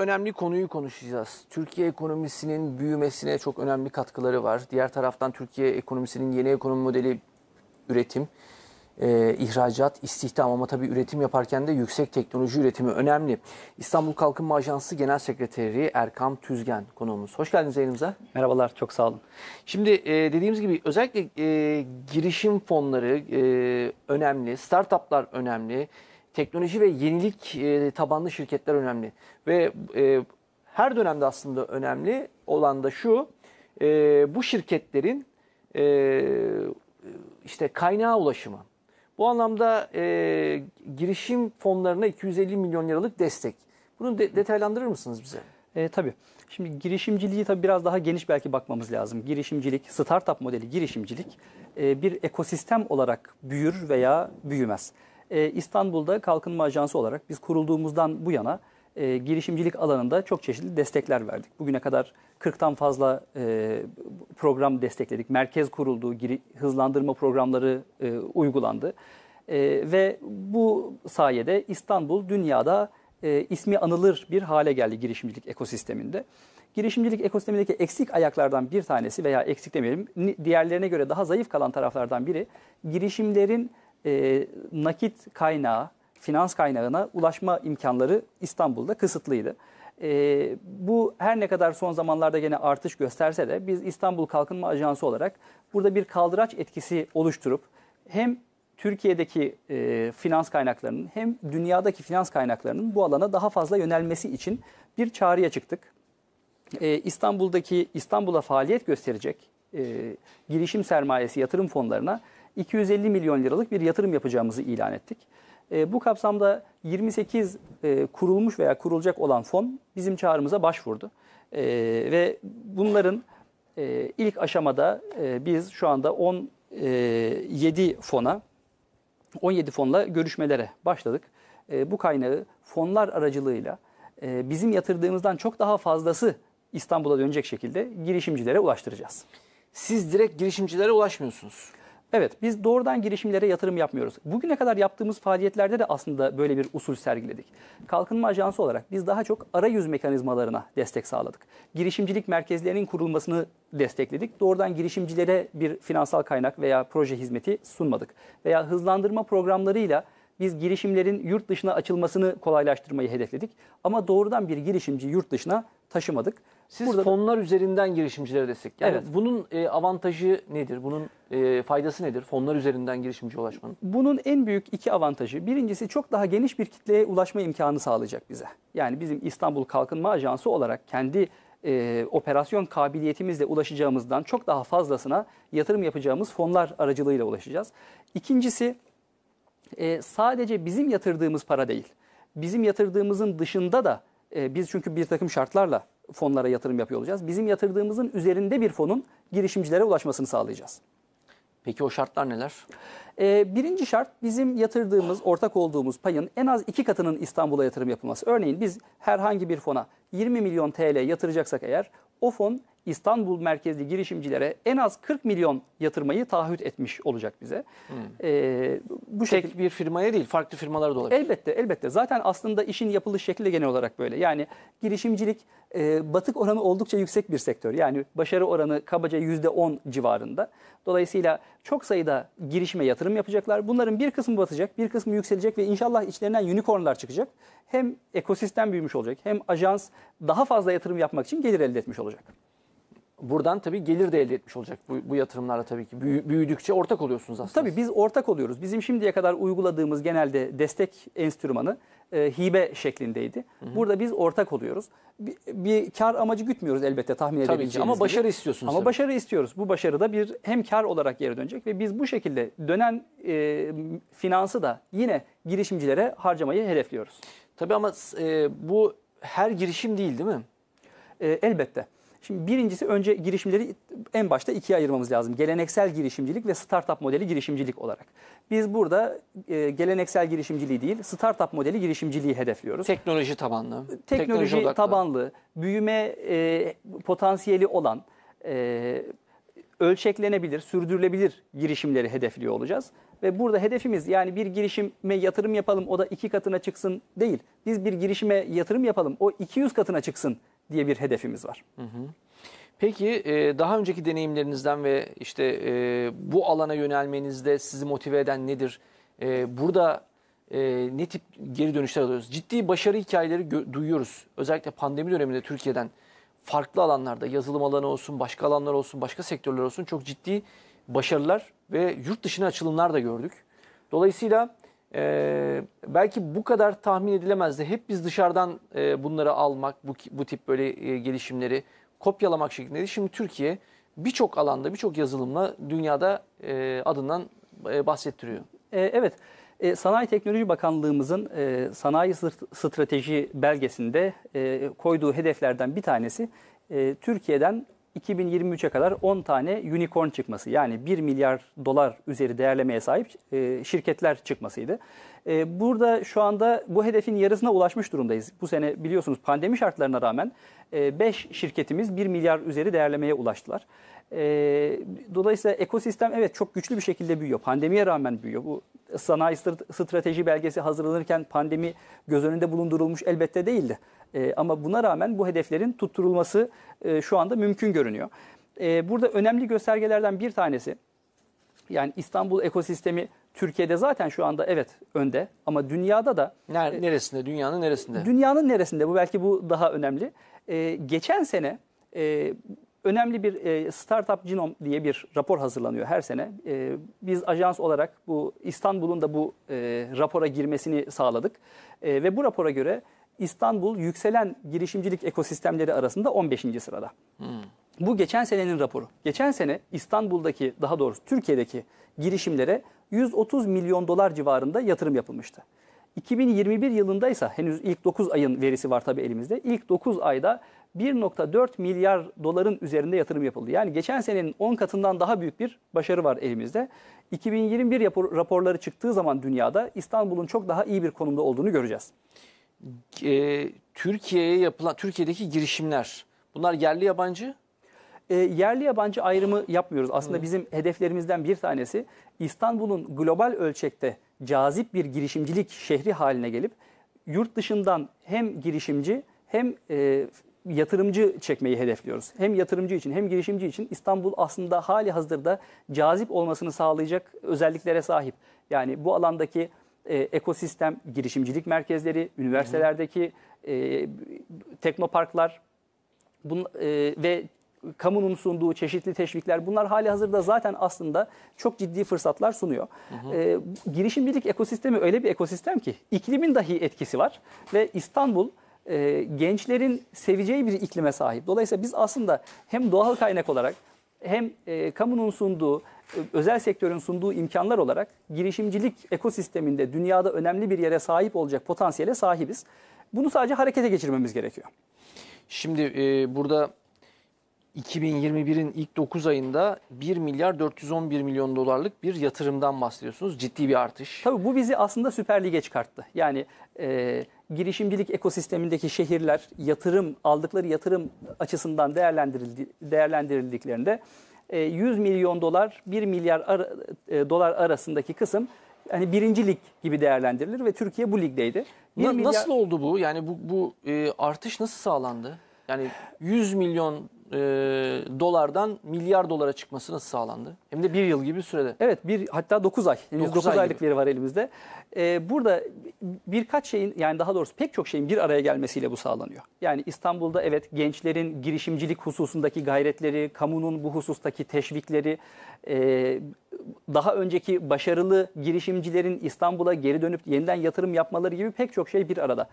önemli konuyu konuşacağız. Türkiye ekonomisinin büyümesine çok önemli katkıları var. Diğer taraftan Türkiye ekonomisinin yeni ekonomi modeli üretim, e, ihracat, istihdam ama tabii üretim yaparken de yüksek teknoloji üretimi önemli. İstanbul Kalkınma Ajansı Genel Sekreteri Erkan Tüzgen konuğumuz. Hoş geldiniz yayınımıza. Merhabalar, çok sağ olun. Şimdi e, dediğimiz gibi özellikle e, girişim fonları e, önemli, startuplar önemli teknoloji ve yenilik e, tabanlı şirketler önemli. Ve e, her dönemde aslında önemli olan da şu, e, bu şirketlerin işte kaynağa ulaşımı. Bu anlamda girişim fonlarına 250 milyon liralık destek. Bunu detaylandırır mısınız bize? E, tabii. Şimdi girişimciliği tabii biraz daha geniş belki bakmamız lazım. Girişimcilik, startup modeli girişimcilik e, bir ekosistem olarak büyür veya büyümez. Ee, İstanbul'da Kalkınma Ajansı olarak biz kurulduğumuzdan bu yana e, girişimcilik alanında çok çeşitli destekler verdik. Bugüne kadar 40'tan fazla e, program destekledik. Merkez kuruldu, giri, hızlandırma programları e, uygulandı. ve bu sayede İstanbul dünyada ismi anılır bir hale geldi girişimcilik ekosisteminde. Girişimcilik ekosistemindeki eksik ayaklardan bir tanesi veya eksik demeyelim, diğerlerine göre daha zayıf kalan taraflardan biri girişimlerin e, nakit kaynağı, finans kaynağına ulaşma imkanları İstanbul'da kısıtlıydı. E, bu her ne kadar son zamanlarda gene artış gösterse de biz İstanbul Kalkınma Ajansı olarak burada bir kaldıraç etkisi oluşturup hem Türkiye'deki e, finans kaynaklarının hem dünyadaki finans kaynaklarının bu alana daha fazla yönelmesi için bir çağrıya çıktık. E, İstanbul'daki İstanbul'a faaliyet gösterecek e, girişim sermayesi yatırım fonlarına 250 milyon liralık bir yatırım yapacağımızı ilan ettik. E, bu kapsamda 28 e, kurulmuş veya kurulacak olan fon bizim çağrımıza başvurdu. E, ve bunların ilk aşamada biz şu anda 17 fona 17 fonla görüşmelere başladık. bu kaynağı fonlar aracılığıyla bizim yatırdığımızdan çok daha fazlası İstanbul'a dönecek şekilde girişimcilere ulaştıracağız. Siz direkt girişimcilere ulaşmıyorsunuz. Evet, biz doğrudan girişimlere yatırım yapmıyoruz. Bugüne kadar yaptığımız faaliyetlerde de aslında böyle bir usul sergiledik. Kalkınma Ajansı olarak biz daha çok arayüz mekanizmalarına destek sağladık. Girişimcilik merkezlerinin kurulmasını destekledik. Doğrudan girişimcilere bir finansal kaynak veya proje hizmeti sunmadık. Veya hızlandırma programlarıyla biz girişimlerin yurt dışına açılmasını kolaylaştırmayı hedefledik. Ama doğrudan bir girişimci yurt dışına taşımadık. Siz Burada fonlar da... üzerinden girişimcilere destek. Yani evet. Bunun e, avantajı nedir? Bunun e, faydası nedir? Fonlar üzerinden girişimci ulaşmanın. Bunun en büyük iki avantajı. Birincisi çok daha geniş bir kitleye ulaşma imkanı sağlayacak bize. Yani bizim İstanbul Kalkınma Ajansı olarak kendi e, operasyon kabiliyetimizle ulaşacağımızdan çok daha fazlasına yatırım yapacağımız fonlar aracılığıyla ulaşacağız. İkincisi e, sadece bizim yatırdığımız para değil. Bizim yatırdığımızın dışında da e, biz çünkü bir takım şartlarla fonlara yatırım yapıyor olacağız. Bizim yatırdığımızın üzerinde bir fonun girişimcilere ulaşmasını sağlayacağız. Peki o şartlar neler? Ee, birinci şart bizim yatırdığımız, ortak olduğumuz payın en az iki katının İstanbul'a yatırım yapılması. Örneğin biz herhangi bir fona 20 milyon TL yatıracaksak eğer o fon İstanbul merkezli girişimcilere en az 40 milyon yatırmayı taahhüt etmiş olacak bize. Hmm. Ee, bu Tek şekil... bir firmaya değil farklı firmalara da olabilir. Elbette elbette. Zaten aslında işin yapılış şekli de genel olarak böyle. Yani girişimcilik e, batık oranı oldukça yüksek bir sektör. Yani başarı oranı kabaca %10 civarında. Dolayısıyla çok sayıda girişime yatırım yapacaklar. Bunların bir kısmı batacak, bir kısmı yükselecek ve inşallah içlerinden unicornlar çıkacak. Hem ekosistem büyümüş olacak hem ajans daha fazla yatırım yapmak için gelir elde etmiş olacak. Buradan tabii gelir de elde etmiş olacak bu, bu yatırımlarla tabii ki. büyüdükçe ortak oluyorsunuz aslında. Tabii biz ortak oluyoruz. Bizim şimdiye kadar uyguladığımız genelde destek enstrümanı e, hibe şeklindeydi. Hı hı. Burada biz ortak oluyoruz. Bir, bir kar amacı gütmüyoruz elbette tahmin edebileceğimiz edebileceğiniz ki, ama gibi. başarı istiyorsunuz. Ama tabii. başarı istiyoruz. Bu başarı da bir hem kar olarak geri dönecek ve biz bu şekilde dönen e, finansı da yine girişimcilere harcamayı hedefliyoruz. Tabii ama e, bu her girişim değil değil mi? E, elbette. Şimdi birincisi önce girişimleri en başta ikiye ayırmamız lazım. Geleneksel girişimcilik ve startup modeli girişimcilik olarak. Biz burada e, geleneksel girişimciliği değil, startup modeli girişimciliği hedefliyoruz. Teknoloji tabanlı. Teknoloji, teknoloji tabanlı, büyüme e, potansiyeli olan, e, ölçeklenebilir, sürdürülebilir girişimleri hedefliyor olacağız. Ve burada hedefimiz yani bir girişime yatırım yapalım o da iki katına çıksın değil. Biz bir girişime yatırım yapalım o 200 katına çıksın diye bir hedefimiz var. Hı hı. Peki e, daha önceki deneyimlerinizden ve işte e, bu alana yönelmenizde sizi motive eden nedir? E, burada ne tip geri dönüşler alıyoruz? Ciddi başarı hikayeleri duyuyoruz. Özellikle pandemi döneminde Türkiye'den farklı alanlarda yazılım alanı olsun, başka alanlar olsun, başka sektörler olsun çok ciddi başarılar ve yurt dışına açılımlar da gördük. Dolayısıyla e, belki bu kadar tahmin edilemezdi. Hep biz dışarıdan e, bunları almak, bu, bu tip böyle e, gelişimleri kopyalamak şeklindeydi. Şimdi Türkiye birçok alanda, birçok yazılımla dünyada e, adından e, bahsettiriyor. E, evet. E, Sanayi Teknoloji Bakanlığımızın e, sanayi strateji belgesinde e, koyduğu hedeflerden bir tanesi e, Türkiye'den 2023'e kadar 10 tane unicorn çıkması yani 1 milyar dolar üzeri değerlemeye sahip e, şirketler çıkmasıydı. E, burada şu anda bu hedefin yarısına ulaşmış durumdayız. Bu sene biliyorsunuz pandemi şartlarına rağmen 5 e, şirketimiz 1 milyar üzeri değerlemeye ulaştılar. dolayısıyla ekosistem evet çok güçlü bir şekilde büyüyor. Pandemiye rağmen büyüyor. Bu sanayi strateji belgesi hazırlanırken pandemi göz önünde bulundurulmuş elbette değildi. E, ama buna rağmen bu hedeflerin tutturulması e, şu anda mümkün görünüyor. E, burada önemli göstergelerden bir tanesi yani İstanbul ekosistemi Türkiye'de zaten şu anda evet önde ama dünyada da... Ner e, neresinde? Dünyanın neresinde? Dünyanın neresinde? Bu belki bu daha önemli. E, geçen sene e, önemli bir e, Startup Genome diye bir rapor hazırlanıyor her sene. E, biz ajans olarak bu İstanbul'un da bu e, rapora girmesini sağladık. E, ve bu rapora göre İstanbul yükselen girişimcilik ekosistemleri arasında 15. sırada. Hmm. Bu geçen senenin raporu. Geçen sene İstanbul'daki daha doğrusu Türkiye'deki girişimlere 130 milyon dolar civarında yatırım yapılmıştı. 2021 yılında ise henüz ilk 9 ayın verisi var tabii elimizde. İlk 9 ayda 1.4 milyar doların üzerinde yatırım yapıldı. Yani geçen senenin 10 katından daha büyük bir başarı var elimizde. 2021 rapor, raporları çıktığı zaman dünyada İstanbul'un çok daha iyi bir konumda olduğunu göreceğiz e, Türkiye'ye yapılan Türkiye'deki girişimler bunlar yerli yabancı? E, yerli yabancı ayrımı yapmıyoruz. Aslında Hı. bizim hedeflerimizden bir tanesi İstanbul'un global ölçekte cazip bir girişimcilik şehri haline gelip yurt dışından hem girişimci hem e, yatırımcı çekmeyi hedefliyoruz. Hem yatırımcı için hem girişimci için İstanbul aslında hali hazırda cazip olmasını sağlayacak özelliklere sahip. Yani bu alandaki e, ekosistem, girişimcilik merkezleri, üniversitelerdeki e, teknoparklar bun, e, ve kamunun sunduğu çeşitli teşvikler bunlar hali hazırda zaten aslında çok ciddi fırsatlar sunuyor. Hı hı. E, girişimcilik ekosistemi öyle bir ekosistem ki iklimin dahi etkisi var ve İstanbul e, gençlerin seveceği bir iklime sahip. Dolayısıyla biz aslında hem doğal kaynak olarak hem e, kamunun sunduğu, e, özel sektörün sunduğu imkanlar olarak girişimcilik ekosisteminde dünyada önemli bir yere sahip olacak potansiyele sahibiz. Bunu sadece harekete geçirmemiz gerekiyor. Şimdi e, burada 2021'in ilk 9 ayında 1 milyar 411 milyon dolarlık bir yatırımdan bahsediyorsunuz. Ciddi bir artış. Tabii bu bizi aslında Süper Lig'e çıkarttı. Yani e, girişimcilik ekosistemindeki şehirler yatırım aldıkları yatırım açısından değerlendirildi, değerlendirildiklerinde 100 e, milyon dolar 1 milyar ar e, dolar arasındaki kısım hani birinci lig gibi değerlendirilir ve Türkiye bu ligdeydi. Na, milyar... Nasıl oldu bu? Yani bu, bu e, artış nasıl sağlandı? Yani 100 milyon e, dolardan milyar dolara çıkması nasıl sağlandı? Hem de bir yıl gibi sürede. Evet bir hatta 9 ay. 9, 9 aylık veri var elimizde e, burada birkaç şeyin yani daha doğrusu pek çok şeyin bir araya gelmesiyle bu sağlanıyor. Yani İstanbul'da evet gençlerin girişimcilik hususundaki gayretleri, kamunun bu husustaki teşvikleri, e, daha önceki başarılı girişimcilerin İstanbul'a geri dönüp yeniden yatırım yapmaları gibi pek çok şey bir arada.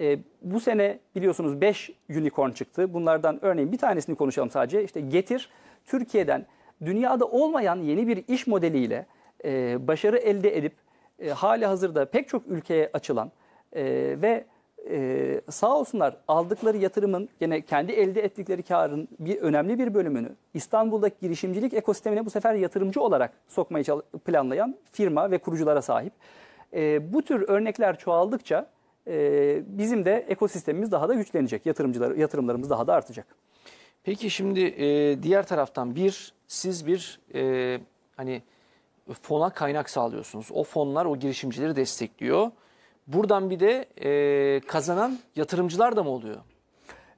E, bu sene biliyorsunuz 5 unicorn çıktı. Bunlardan örneğin bir tanesini konuşalım sadece. İşte Getir Türkiye'den dünyada olmayan yeni bir iş modeliyle e, başarı elde edip e, hali hazırda pek çok ülkeye açılan e, ve e, sağ olsunlar aldıkları yatırımın gene kendi elde ettikleri karın bir önemli bir bölümünü İstanbul'daki girişimcilik ekosistemine bu sefer yatırımcı olarak sokmayı planlayan firma ve kuruculara sahip. E, bu tür örnekler çoğaldıkça e, bizim de ekosistemimiz daha da güçlenecek. Yatırımcılar, yatırımlarımız daha da artacak. Peki şimdi e, diğer taraftan bir siz bir e, hani fona kaynak sağlıyorsunuz. O fonlar o girişimcileri destekliyor. Buradan bir de e, kazanan yatırımcılar da mı oluyor?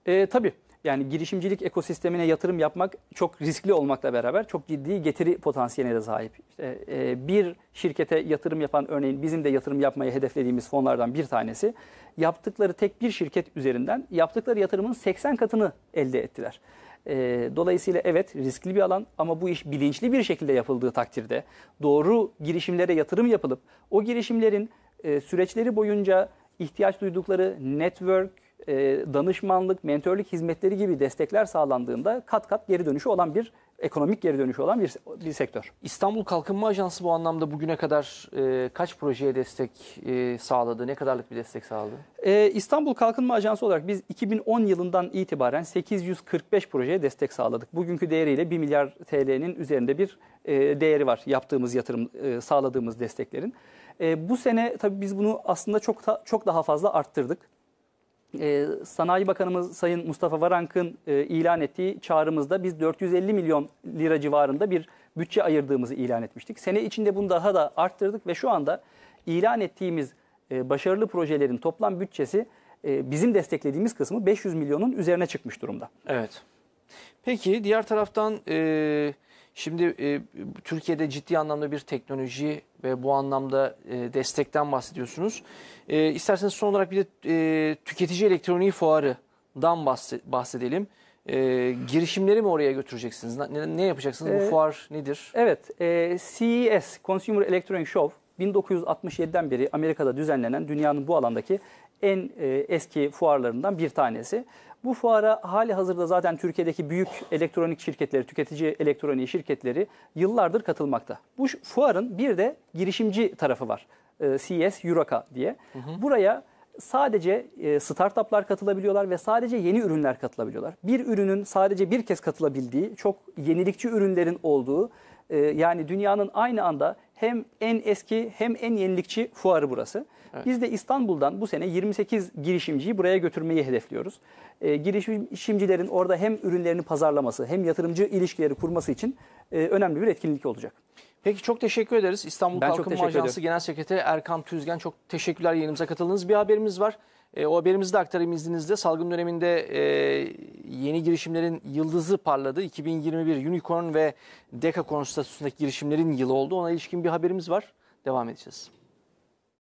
E, tabii. Yani girişimcilik ekosistemine yatırım yapmak çok riskli olmakla beraber çok ciddi getiri potansiyeline de sahip. İşte, e, bir şirkete yatırım yapan örneğin bizim de yatırım yapmayı hedeflediğimiz fonlardan bir tanesi yaptıkları tek bir şirket üzerinden yaptıkları yatırımın 80 katını elde ettiler. E, dolayısıyla evet riskli bir alan ama bu iş bilinçli bir şekilde yapıldığı takdirde doğru girişimlere yatırım yapılıp o girişimlerin e, süreçleri boyunca ihtiyaç duydukları network, e, danışmanlık, mentorluk hizmetleri gibi destekler sağlandığında kat kat geri dönüşü olan bir ekonomik geri dönüşü olan bir, bir sektör. İstanbul Kalkınma Ajansı bu anlamda bugüne kadar e, kaç projeye destek e, sağladı? Ne kadarlık bir destek sağladı? E, İstanbul Kalkınma Ajansı olarak biz 2010 yılından itibaren 845 projeye destek sağladık. Bugünkü değeriyle 1 milyar TL'nin üzerinde bir e, değeri var yaptığımız yatırım, e, sağladığımız desteklerin. E, bu sene tabii biz bunu aslında çok da, çok daha fazla arttırdık. Ee, Sanayi Bakanımız Sayın Mustafa Varank'ın e, ilan ettiği çağrımızda biz 450 milyon lira civarında bir bütçe ayırdığımızı ilan etmiştik. Sene içinde bunu daha da arttırdık ve şu anda ilan ettiğimiz e, başarılı projelerin toplam bütçesi e, bizim desteklediğimiz kısmı 500 milyonun üzerine çıkmış durumda. Evet. Peki diğer taraftan... E Şimdi e, Türkiye'de ciddi anlamda bir teknoloji ve bu anlamda e, destekten bahsediyorsunuz. E, isterseniz son olarak bir de e, tüketici elektroniği fuarından bahsedelim. E, girişimleri mi oraya götüreceksiniz? Ne, ne yapacaksınız? Ee, bu e, fuar nedir? Evet, e, CES, Consumer Electronic Show 1967'den beri Amerika'da düzenlenen dünyanın bu alandaki en e, eski fuarlarından bir tanesi. Bu fuara hali hazırda zaten Türkiye'deki büyük elektronik şirketleri, tüketici elektronik şirketleri yıllardır katılmakta. Bu fuarın bir de girişimci tarafı var. Ee, CES Euroca diye. Buraya sadece e, startuplar katılabiliyorlar ve sadece yeni ürünler katılabiliyorlar. Bir ürünün sadece bir kez katılabildiği, çok yenilikçi ürünlerin olduğu, e, yani dünyanın aynı anda hem en eski hem en yenilikçi fuarı burası. Evet. Biz de İstanbul'dan bu sene 28 girişimciyi buraya götürmeyi hedefliyoruz. E, girişimcilerin orada hem ürünlerini pazarlaması hem yatırımcı ilişkileri kurması için e, önemli bir etkinlik olacak. Peki çok teşekkür ederiz. İstanbul ben Kalkınma Ajansı ederim. Genel Sekreteri Erkan Tüzgen çok teşekkürler yayınımıza katıldığınız bir haberimiz var. E, o haberimizi de aktarayım izninizle. Salgın döneminde e, yeni girişimlerin yıldızı parladı. 2021 Unicorn ve Deka statüsündeki girişimlerin yılı oldu. Ona ilişkin bir haberimiz var. Devam edeceğiz.